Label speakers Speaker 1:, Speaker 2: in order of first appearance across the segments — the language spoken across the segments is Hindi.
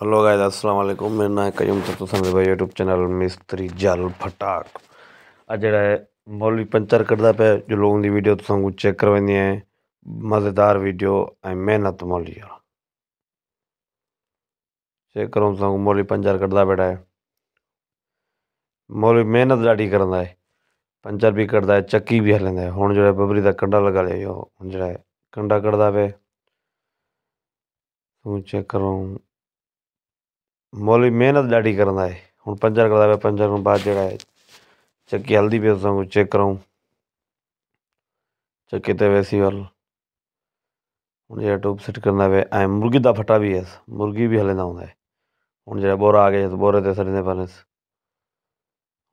Speaker 1: हेलो गाइस अस्सलाम वालेकुम मेरा नाम है कयूम तो समझ भाई यूट्यूब चैनल मिस्त्री जल फटाक अज जड़ा मौलवी पंचर करदा पे जो लोगों की वीडियो तुम चेक करवाई है मज़ेदार वीडियो ए मेहनत मौली चेक करो तुम पंचर करदा बेटा है मौलवी मेहनत ढाडी करता है पंचर भी कटदा है चक्की भी हल्द है हूँ जो बबरी का कंडा लगा लिया हूँ जो कंडा कटता पे तू चेक करो मौलवी महिनत ॾाढी कंदा आहे हूअ पंजर कंदा पिया पंजर खां बाद जहिड़ा आहे चकी हलंदी पई चेक करायूं चक्की ते वेसी वाल हुन जा टूब सेट कंदा पे ऐं मुर्गी जा फटा भी हुयसि मुर्गी भी हलंदा हूंदा आहे हुन जहिड़ा ॿोरा अॻे ॿोरे ते सॾंदा पिया हलसि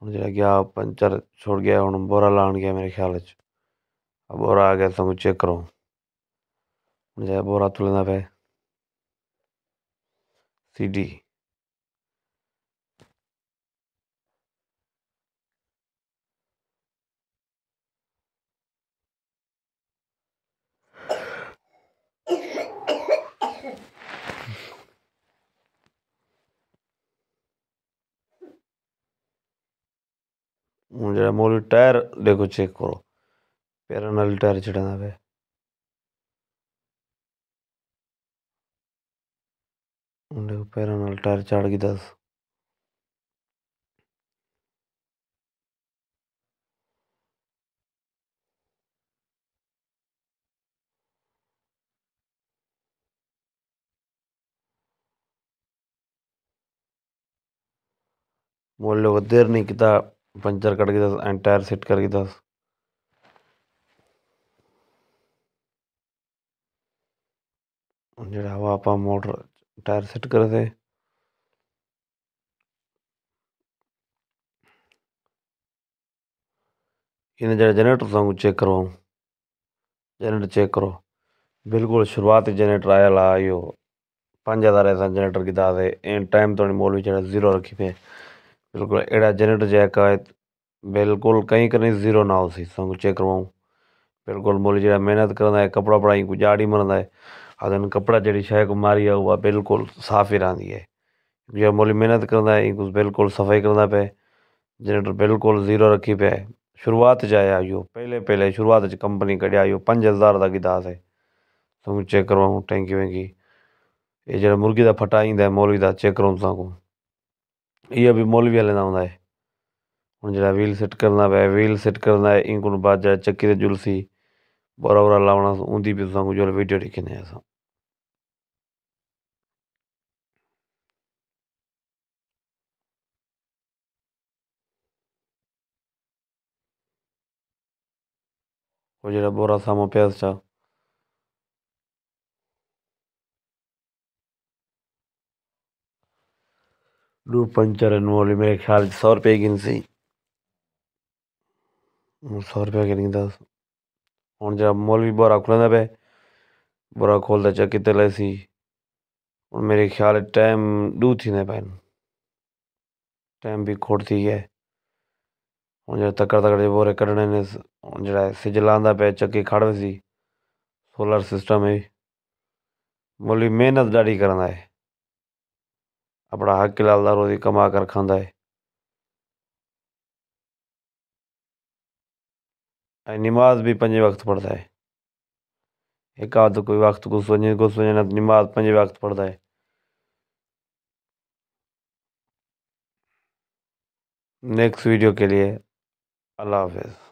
Speaker 1: हुन जहिड़ा अॻियां पंचर छोड़ गया हुन ॿोरा लाहण गया मेरे ख़्याल अच ॿोरा अॻे असां खां चेक कराऊं हुन जा ॿोरा तुलंदा पिया सी डी जेह्ड़ा मोरी टायर देखो चेक करो पैरानल टायर छड़े दा पे देखो पैरानल टायर चार की दस मोल लोग देर नहीं किता पंचर कट गई दस एंड टायर सेट कर गई दस ਜਿਹੜਾ ਹਵਾ ਆਪਾਂ ਮੋਟਰ ਟਾਇਰ ਸੈੱਟ ਕਰਦੇ ਇਹਨੇ ਜਿਹੜਾ ਜਨਰੇਟਰ ਤੋਂ ਚੈੱਕ ਕਰਵਾਉਂ ਜਨਰੇਟਰ ਚੈੱਕ ਕਰੋ ਬਿਲਕੁਲ ਸ਼ੁਰੂਆਤ ਜਨਰੇਟਰ ਆਇਆ ਲਾ ਆਇਓ 5000 ਐਸਾ ਜਨਰੇਟਰ ਕਿਦਾ ਦੇ ਐਂਡ ਟਾਈਮ ਤੋਂ ਮੋਲ ਵੀ ਜਿਹੜਾ ਜ਼ੀਰੋ ਰੱਖੀ ਪਏ बिल्कुल अड़ा जनरेटर जैक आहे बिल्कुलु कहीं करे ज़ीरो ना हो संग चेक करवाऊं बिल्कुलु मोली जरा मेहनत करता है कपड़ा वपड़ा कुछ ॼाणी मणंदा है हा कपड़ा जी जहिड़ी को मारी आहे उहा बिल्कुलु साफ़ ही रही है जो मोली मेहनत कंदा है कुझु बिल्कुलु सफ़ाई करना पे जनरेटर बिल्कुल ज़ीरो रखी पे शुरुआत शुरूआति जा पहले पहले शुरुआत कंपनी कढिया इहो पंज हज़ार था कीधासीं संग चेक करवाऊं टैंकी वैंकी ये जहिड़ा मुर्गी जा फटा ईंदा मोली चेक करूं सकूँ ये भी मौलवी भी हल्दा आहे हुन जे व्हील सेट कंदा पिया व्हील सेट करना आहे इंकुन बादशाह चकी ते जुलसी ॿोरा वोरा लावणा ऊंधी भी असां कुझु वीडियो देखने आहियूं असां हुजे ॿोरा साम्हूं पिया अचा डू पंचर अनमोल मेरे ख्याल सौ रुपये की गिनसी सौ रुपया गिन दस हूँ जरा मुल भी बोरा खुला पे बोरा खोलता चा कितने लैसी हूँ मेरे ख्याल टाइम डू थी ना पैन टाइम भी खोट थी है हूँ जो तकड़ तकड़ जो बोरे कड़ने जरा सिज लादा पे चक्की खड़े सी सोलर सिस्टम है मुल भी मेहनत डाढ़ी करना है अपना हक किलाल रोज़ी कमा कर खांदा है नमाज भी बि पंजे वक़्तु पढ़ंदा आहे हिकु आध कोई वक्त घुस वञे घुस वञे न निमाज़ पंजे वक़्तु पढ़ंदा आहे नेक्स्ट वीडियो के लिए अल्लाह हाफिज़